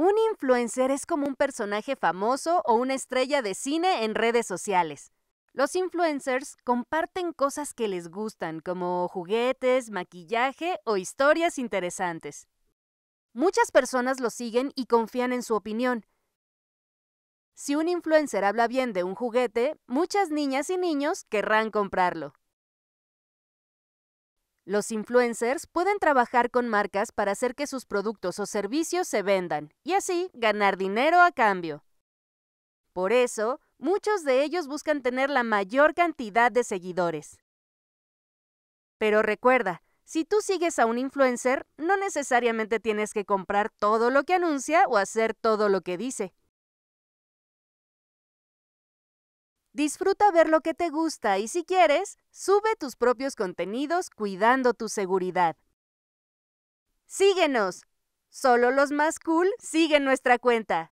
Un influencer es como un personaje famoso o una estrella de cine en redes sociales. Los influencers comparten cosas que les gustan, como juguetes, maquillaje o historias interesantes. Muchas personas lo siguen y confían en su opinión. Si un influencer habla bien de un juguete, muchas niñas y niños querrán comprarlo. Los influencers pueden trabajar con marcas para hacer que sus productos o servicios se vendan y así ganar dinero a cambio. Por eso, muchos de ellos buscan tener la mayor cantidad de seguidores. Pero recuerda, si tú sigues a un influencer, no necesariamente tienes que comprar todo lo que anuncia o hacer todo lo que dice. Disfruta ver lo que te gusta y si quieres, sube tus propios contenidos cuidando tu seguridad. Síguenos. Solo los más cool siguen nuestra cuenta.